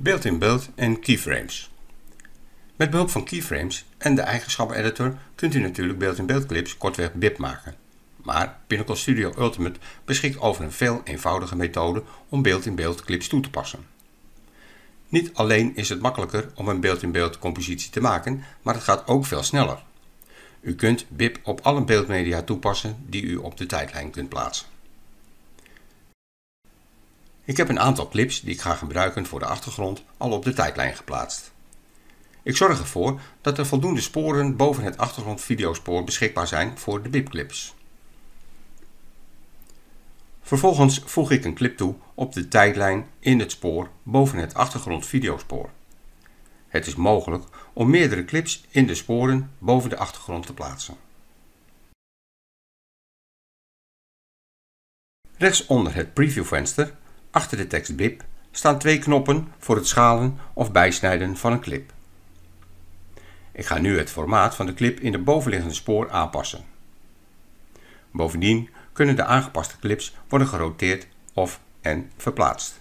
beeld in beeld en keyframes. Met behulp van keyframes en de eigenschappen editor kunt u natuurlijk beeld in beeld clips kortweg bip maken. Maar Pinnacle Studio Ultimate beschikt over een veel eenvoudige methode om beeld in beeld clips toe te passen. Niet alleen is het makkelijker om een beeld in beeld compositie te maken, maar het gaat ook veel sneller. U kunt BIP op alle beeldmedia toepassen die u op de tijdlijn kunt plaatsen. Ik heb een aantal clips die ik ga gebruiken voor de achtergrond al op de tijdlijn geplaatst. Ik zorg ervoor dat er voldoende sporen boven het achtergrondvideospoor beschikbaar zijn voor de bipclips. Vervolgens voeg ik een clip toe op de tijdlijn in het spoor boven het achtergrondvideospoor. Het is mogelijk om meerdere clips in de sporen boven de achtergrond te plaatsen. Rechtsonder het previewvenster Achter de tekst bip staan twee knoppen voor het schalen of bijsnijden van een clip. Ik ga nu het formaat van de clip in de bovenliggende spoor aanpassen. Bovendien kunnen de aangepaste clips worden geroteerd of en verplaatst.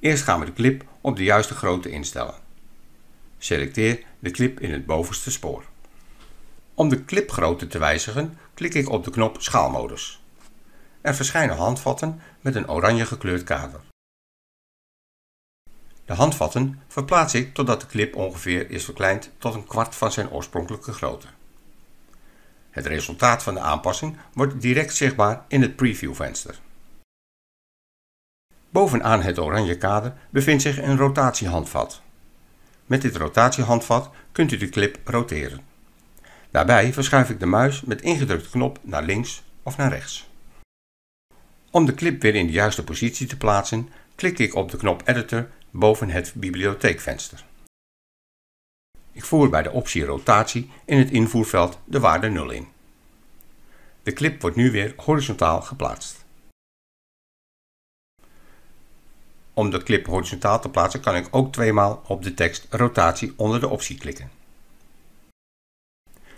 Eerst gaan we de clip op de juiste grootte instellen. Selecteer de clip in het bovenste spoor. Om de clipgrootte te wijzigen, klik ik op de knop Schaalmodus en verschijnen handvatten met een oranje gekleurd kader. De handvatten verplaats ik totdat de clip ongeveer is verkleind tot een kwart van zijn oorspronkelijke grootte. Het resultaat van de aanpassing wordt direct zichtbaar in het previewvenster. Bovenaan het oranje kader bevindt zich een rotatiehandvat. Met dit rotatiehandvat kunt u de clip roteren. Daarbij verschuif ik de muis met ingedrukt knop naar links of naar rechts. Om de clip weer in de juiste positie te plaatsen, klik ik op de knop Editor boven het bibliotheekvenster. Ik voer bij de optie Rotatie in het invoerveld de waarde 0 in. De clip wordt nu weer horizontaal geplaatst. Om de clip horizontaal te plaatsen kan ik ook tweemaal op de tekst Rotatie onder de optie klikken.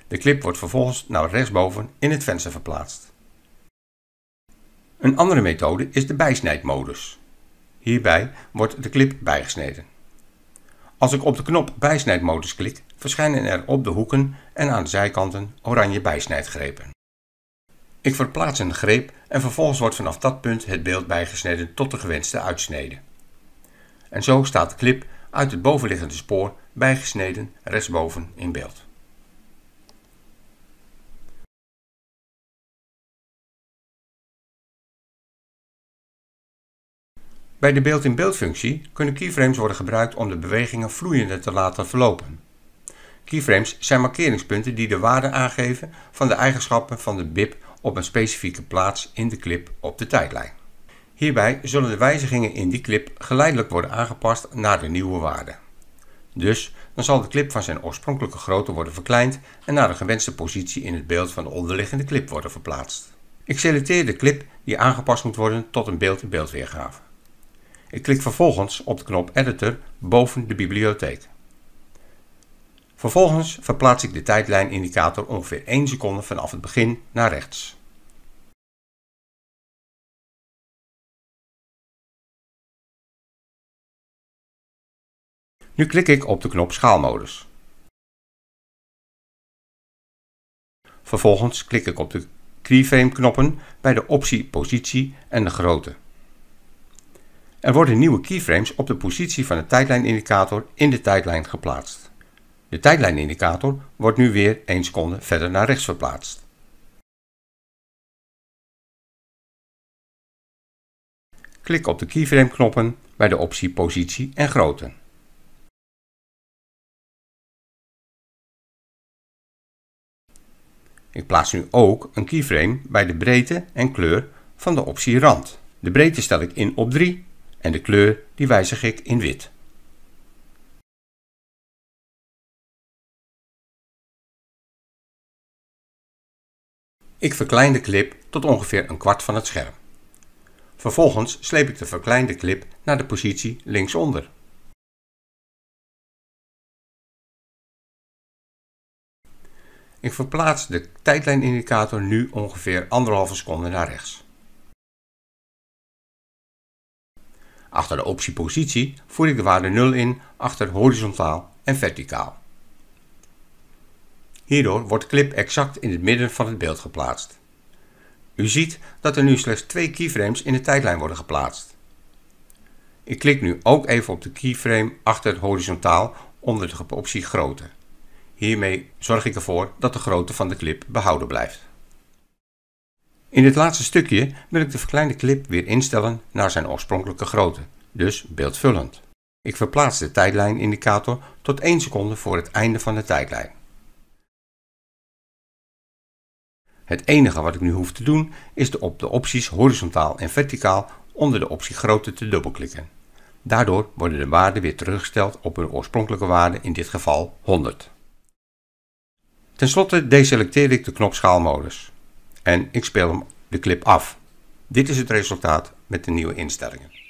De clip wordt vervolgens naar rechtsboven in het venster verplaatst. Een andere methode is de bijsnijdmodus. Hierbij wordt de clip bijgesneden. Als ik op de knop bijsnijdmodus klik, verschijnen er op de hoeken en aan de zijkanten oranje bijsnijdgrepen. Ik verplaats een greep en vervolgens wordt vanaf dat punt het beeld bijgesneden tot de gewenste uitsnede. En zo staat de clip uit het bovenliggende spoor bijgesneden rechtsboven in beeld. Bij de beeld-in-beeld functie kunnen keyframes worden gebruikt om de bewegingen vloeiender te laten verlopen. Keyframes zijn markeringspunten die de waarde aangeven van de eigenschappen van de BIP op een specifieke plaats in de clip op de tijdlijn. Hierbij zullen de wijzigingen in die clip geleidelijk worden aangepast naar de nieuwe waarde. Dus dan zal de clip van zijn oorspronkelijke grootte worden verkleind en naar de gewenste positie in het beeld van de onderliggende clip worden verplaatst. Ik selecteer de clip die aangepast moet worden tot een beeld-in-beeld -beeld weergave. Ik klik vervolgens op de knop Editor boven de bibliotheek. Vervolgens verplaats ik de tijdlijnindicator ongeveer 1 seconde vanaf het begin naar rechts. Nu klik ik op de knop Schaalmodus. Vervolgens klik ik op de keyframe knoppen bij de optie Positie en de Grootte. Er worden nieuwe keyframes op de positie van de tijdlijnindicator in de tijdlijn geplaatst. De tijdlijnindicator wordt nu weer 1 seconde verder naar rechts verplaatst. Klik op de keyframe knoppen bij de optie positie en grootte. Ik plaats nu ook een keyframe bij de breedte en kleur van de optie rand. De breedte stel ik in op 3 en de kleur die wijzig ik in wit. Ik verklein de clip tot ongeveer een kwart van het scherm. Vervolgens sleep ik de verkleinde clip naar de positie linksonder. Ik verplaats de tijdlijnindicator nu ongeveer anderhalve seconde naar rechts. Achter de optie positie voer ik de waarde 0 in achter horizontaal en verticaal. Hierdoor wordt de clip exact in het midden van het beeld geplaatst. U ziet dat er nu slechts twee keyframes in de tijdlijn worden geplaatst. Ik klik nu ook even op de keyframe achter het horizontaal onder de optie grootte. Hiermee zorg ik ervoor dat de grootte van de clip behouden blijft. In dit laatste stukje wil ik de verkleinde clip weer instellen naar zijn oorspronkelijke grootte, dus beeldvullend. Ik verplaats de tijdlijnindicator tot 1 seconde voor het einde van de tijdlijn. Het enige wat ik nu hoef te doen is op de opties horizontaal en verticaal onder de optie grootte te dubbelklikken. Daardoor worden de waarden weer teruggesteld op hun oorspronkelijke waarde, in dit geval 100. Ten slotte deselecteer ik de knop schaalmodus en ik speel hem de clip af. Dit is het resultaat met de nieuwe instellingen.